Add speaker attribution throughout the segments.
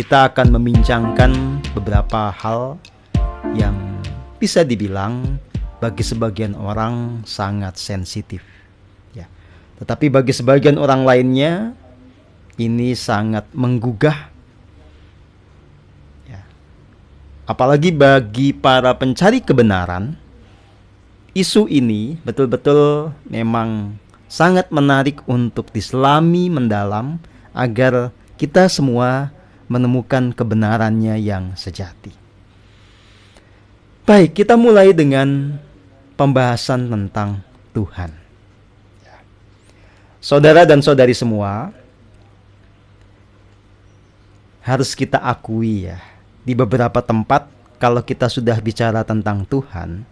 Speaker 1: kita akan membincangkan beberapa hal yang bisa dibilang bagi sebagian orang sangat sensitif. Ya. Tetapi bagi sebagian orang lainnya ini sangat menggugah. Ya. Apalagi bagi para pencari kebenaran, isu ini betul-betul memang sangat menarik untuk diselami mendalam agar kita semua menemukan kebenarannya yang sejati. Baik, kita mulai dengan pembahasan tentang Tuhan. Ya. Saudara dan saudari semua, harus kita akui ya, di beberapa tempat kalau kita sudah bicara tentang Tuhan,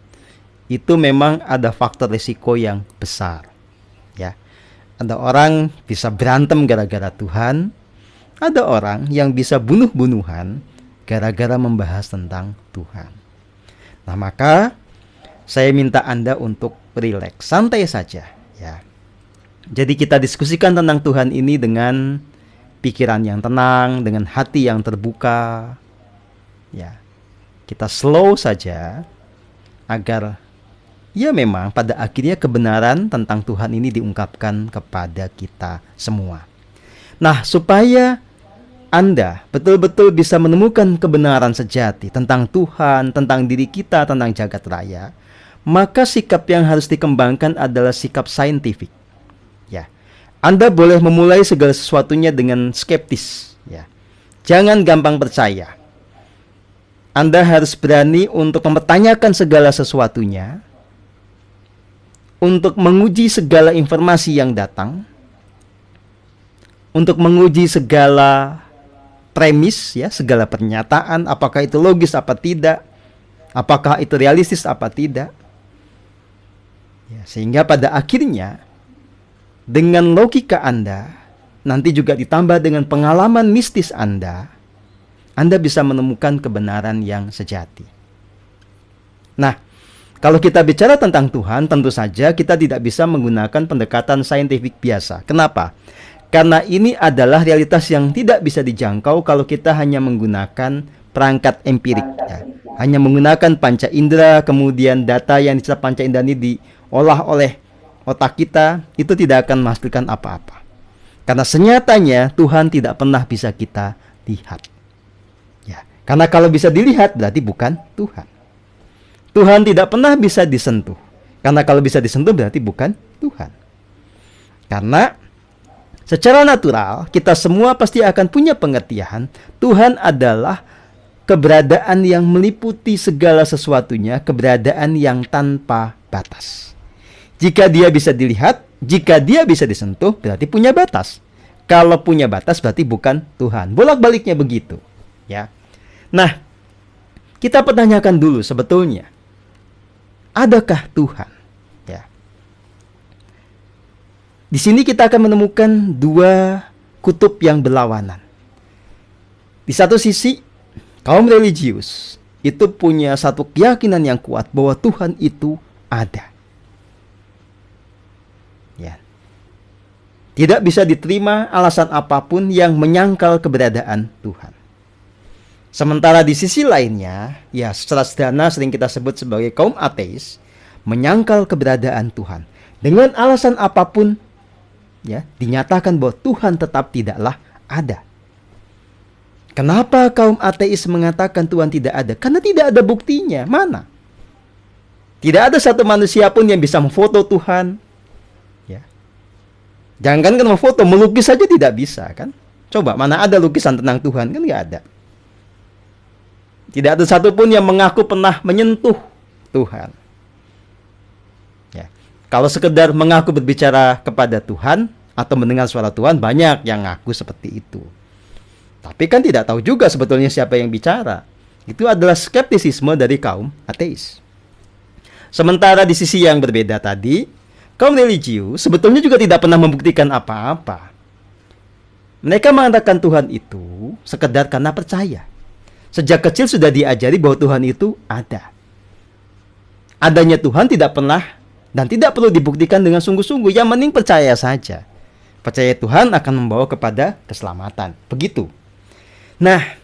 Speaker 1: itu memang ada faktor risiko yang besar. Ya. Ada orang bisa berantem gara-gara Tuhan, ada orang yang bisa bunuh-bunuhan gara-gara membahas tentang Tuhan. Nah, maka saya minta Anda untuk rileks, santai saja ya. Jadi kita diskusikan tentang Tuhan ini dengan pikiran yang tenang, dengan hati yang terbuka. Ya. Kita slow saja agar ya memang pada akhirnya kebenaran tentang Tuhan ini diungkapkan kepada kita semua. Nah, supaya anda betul-betul bisa menemukan kebenaran sejati tentang Tuhan, tentang diri kita, tentang jagat raya, maka sikap yang harus dikembangkan adalah sikap saintifik. Ya. Anda boleh memulai segala sesuatunya dengan skeptis, ya. Jangan gampang percaya. Anda harus berani untuk mempertanyakan segala sesuatunya, untuk menguji segala informasi yang datang, untuk menguji segala premis ya segala pernyataan apakah itu logis apa tidak apakah itu realistis apa tidak ya, sehingga pada akhirnya dengan logika Anda nanti juga ditambah dengan pengalaman mistis Anda Anda bisa menemukan kebenaran yang sejati nah kalau kita bicara tentang Tuhan, tentu saja kita tidak bisa menggunakan pendekatan saintifik biasa. Kenapa? Karena ini adalah realitas yang tidak bisa dijangkau kalau kita hanya menggunakan perangkat empirik. Ya. Hanya menggunakan panca indera, kemudian data yang dicatat panca indera ini diolah oleh otak kita, itu tidak akan menghasilkan apa-apa. Karena senyatanya Tuhan tidak pernah bisa kita lihat. Ya, karena kalau bisa dilihat berarti bukan Tuhan. Tuhan tidak pernah bisa disentuh. Karena kalau bisa disentuh berarti bukan Tuhan. Karena Secara natural, kita semua pasti akan punya pengertian Tuhan adalah keberadaan yang meliputi segala sesuatunya, keberadaan yang tanpa batas. Jika dia bisa dilihat, jika dia bisa disentuh, berarti punya batas. Kalau punya batas berarti bukan Tuhan. Bolak-baliknya begitu, ya. Nah, kita pertanyakan dulu sebetulnya adakah Tuhan? Di sini kita akan menemukan dua kutub yang berlawanan. Di satu sisi, kaum religius itu punya satu keyakinan yang kuat bahwa Tuhan itu ada. Ya. Tidak bisa diterima alasan apapun yang menyangkal keberadaan Tuhan. Sementara di sisi lainnya, ya secara sederhana sering kita sebut sebagai kaum ateis, menyangkal keberadaan Tuhan dengan alasan apapun ya, dinyatakan bahwa Tuhan tetap tidaklah ada. Kenapa kaum ateis mengatakan Tuhan tidak ada? Karena tidak ada buktinya. Mana? Tidak ada satu manusia pun yang bisa memfoto Tuhan. Ya. Jangan kan memfoto, melukis saja tidak bisa kan? Coba mana ada lukisan tentang Tuhan kan nggak ada. Tidak ada satupun yang mengaku pernah menyentuh Tuhan. Ya. Kalau sekedar mengaku berbicara kepada Tuhan, atau mendengar suara Tuhan banyak yang ngaku seperti itu. Tapi kan tidak tahu juga sebetulnya siapa yang bicara. Itu adalah skeptisisme dari kaum ateis. Sementara di sisi yang berbeda tadi, kaum religius sebetulnya juga tidak pernah membuktikan apa-apa. Mereka mengatakan Tuhan itu sekedar karena percaya. Sejak kecil sudah diajari bahwa Tuhan itu ada. Adanya Tuhan tidak pernah dan tidak perlu dibuktikan dengan sungguh-sungguh. Yang mending percaya saja. Percaya Tuhan akan membawa kepada keselamatan. Begitu. Nah,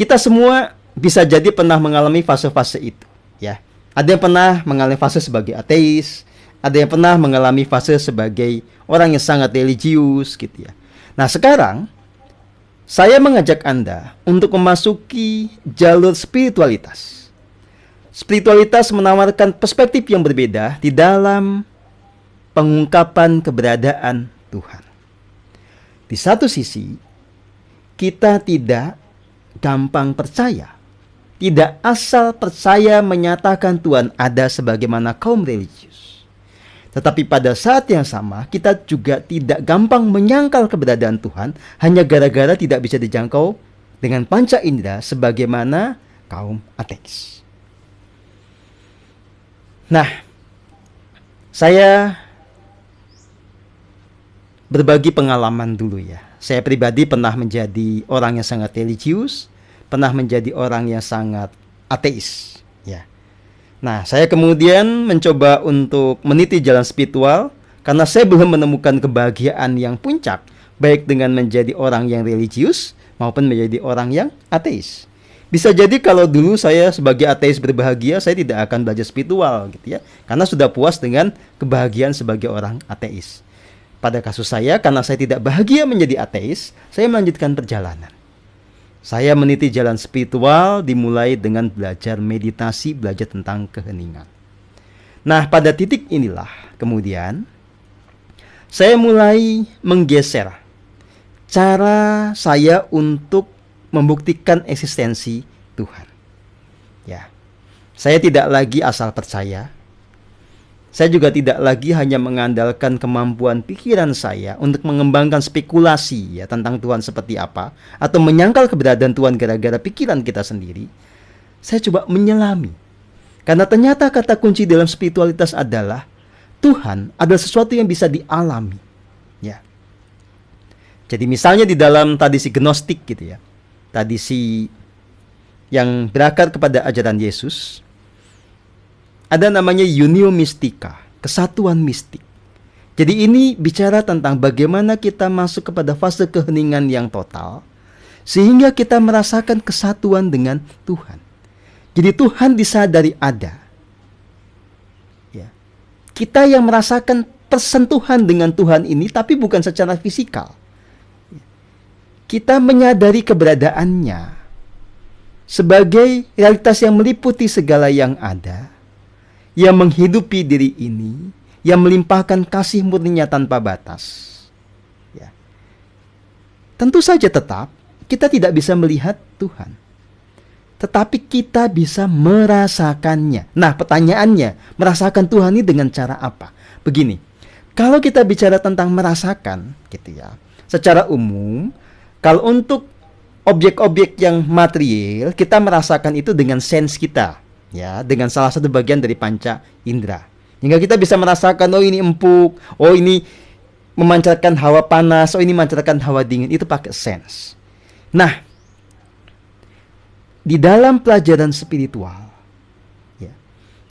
Speaker 1: kita semua bisa jadi pernah mengalami fase-fase itu, ya. Ada yang pernah mengalami fase sebagai ateis, ada yang pernah mengalami fase sebagai orang yang sangat religius gitu ya. Nah, sekarang saya mengajak Anda untuk memasuki jalur spiritualitas. Spiritualitas menawarkan perspektif yang berbeda di dalam pengungkapan keberadaan Tuhan. Di satu sisi, kita tidak gampang percaya, tidak asal percaya menyatakan Tuhan ada sebagaimana kaum religius. Tetapi pada saat yang sama, kita juga tidak gampang menyangkal keberadaan Tuhan hanya gara-gara tidak bisa dijangkau dengan panca indera sebagaimana kaum ateis. Nah, saya berbagi pengalaman dulu ya. Saya pribadi pernah menjadi orang yang sangat religius, pernah menjadi orang yang sangat ateis, ya. Nah, saya kemudian mencoba untuk meniti jalan spiritual karena saya belum menemukan kebahagiaan yang puncak baik dengan menjadi orang yang religius maupun menjadi orang yang ateis. Bisa jadi kalau dulu saya sebagai ateis berbahagia, saya tidak akan belajar spiritual gitu ya, karena sudah puas dengan kebahagiaan sebagai orang ateis. Pada kasus saya, karena saya tidak bahagia menjadi ateis, saya melanjutkan perjalanan. Saya meniti jalan spiritual dimulai dengan belajar meditasi, belajar tentang keheningan. Nah, pada titik inilah kemudian saya mulai menggeser cara saya untuk membuktikan eksistensi Tuhan. Ya. Saya tidak lagi asal percaya, saya juga tidak lagi hanya mengandalkan kemampuan pikiran saya untuk mengembangkan spekulasi ya tentang Tuhan seperti apa atau menyangkal keberadaan Tuhan gara-gara pikiran kita sendiri. Saya coba menyelami. Karena ternyata kata kunci dalam spiritualitas adalah Tuhan adalah sesuatu yang bisa dialami. Ya. Jadi misalnya di dalam tradisi Gnostik gitu ya. Tradisi yang berakar kepada ajaran Yesus, ada namanya Unio Mystica, kesatuan mistik. Jadi ini bicara tentang bagaimana kita masuk kepada fase keheningan yang total sehingga kita merasakan kesatuan dengan Tuhan. Jadi Tuhan disadari ada. Ya. Kita yang merasakan persentuhan dengan Tuhan ini tapi bukan secara fisikal. Kita menyadari keberadaannya sebagai realitas yang meliputi segala yang ada yang menghidupi diri ini, yang melimpahkan kasih murninya tanpa batas. Ya. Tentu saja tetap kita tidak bisa melihat Tuhan. Tetapi kita bisa merasakannya. Nah, pertanyaannya, merasakan Tuhan ini dengan cara apa? Begini, kalau kita bicara tentang merasakan, gitu ya, secara umum, kalau untuk objek-objek yang material, kita merasakan itu dengan sense kita, ya dengan salah satu bagian dari panca indera hingga kita bisa merasakan oh ini empuk oh ini memancarkan hawa panas oh ini memancarkan hawa dingin itu pakai sense nah di dalam pelajaran spiritual ya,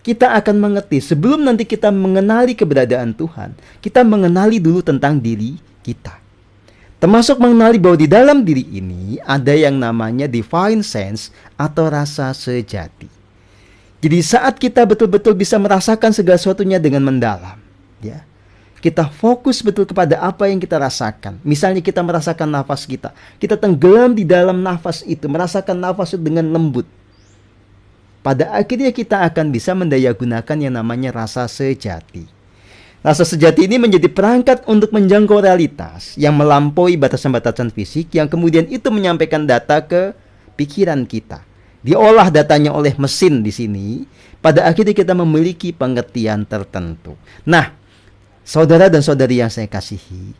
Speaker 1: kita akan mengerti sebelum nanti kita mengenali keberadaan Tuhan kita mengenali dulu tentang diri kita termasuk mengenali bahwa di dalam diri ini ada yang namanya divine sense atau rasa sejati jadi saat kita betul-betul bisa merasakan segala sesuatunya dengan mendalam, ya. Kita fokus betul kepada apa yang kita rasakan. Misalnya kita merasakan nafas kita. Kita tenggelam di dalam nafas itu, merasakan nafas itu dengan lembut. Pada akhirnya kita akan bisa mendaya yang namanya rasa sejati. Rasa sejati ini menjadi perangkat untuk menjangkau realitas yang melampaui batasan-batasan fisik yang kemudian itu menyampaikan data ke pikiran kita diolah datanya oleh mesin di sini, pada akhirnya kita memiliki pengertian tertentu. Nah, saudara dan saudari yang saya kasihi,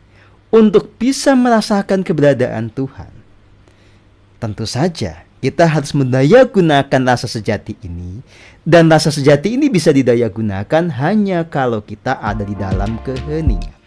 Speaker 1: untuk bisa merasakan keberadaan Tuhan, tentu saja kita harus mendaya gunakan rasa sejati ini dan rasa sejati ini bisa didaya gunakan hanya kalau kita ada di dalam keheningan.